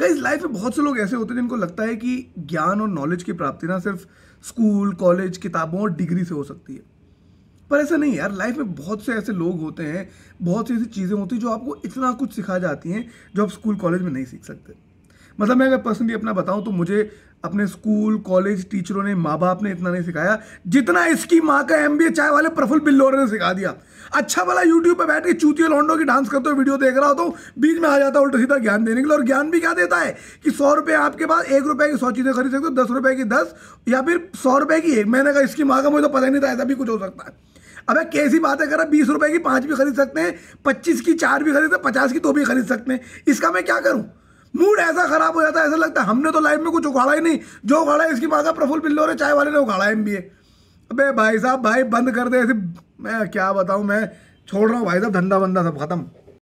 guys life में बहुत से लोग ऐसे होते हैं जिनको लगता है कि ज्ञान और नॉलेज की प्राप्ति ना सिर्फ स्कूल कॉलेज किताबों और डिग्री से हो सकती है पर ऐसा नहीं यार लाइफ में बहुत से ऐसे लोग होते हैं बहुत सी ऐसी चीज़ें होती हैं जो आपको इतना कुछ सिखा जाती हैं जो आप स्कूल कॉलेज में नहीं सीख सकते मतलब मैं अगर पर्सनली अपना बताऊं तो मुझे अपने स्कूल कॉलेज टीचरों ने माँ बाप ने इतना नहीं सिखाया जितना इसकी माँ का एम चाय वाले प्रफुल बिल्लोर ने सिखा दिया अच्छा वाला यूट्यूब पर बैठ के चूतिया लॉन्डो की डांस करते हुए वीडियो देख रहा होता हूँ बीच में आ जाता है उल्टा सीधा ज्ञान देने के लिए और ज्ञान भी क्या देता है कि सौ रुपये आपके पास एक रुपये की सौ चीज़ें खरीद सकते हो दस रुपये की दस या फिर सौ रुपये की एक मैंने कहा इसकी माँ का मुझे तो पता ही नहीं था ऐसा भी कुछ हो सकता है अब कैसी बातें कर बीस रुपए की पाँच भी खरीद सकते हैं पच्चीस की चार भी खरीद सकते पचास की दो भी खरीद सकते हैं इसका मैं क्या करूँ मूड ऐसा खराब हो जाता है ऐसा लगता है हमने तो लाइफ में कुछ उखाड़ा ही नहीं जो उखाड़ा है इसकी माँ का प्रफुल बिल्लोरे चाय वाले ने उखाड़ा है एम अबे भाई साहब भाई बंद कर दे ऐसे मैं क्या बताऊँ मैं छोड़ रहा हूँ भाई साहब धंधा बंदा सब खत्म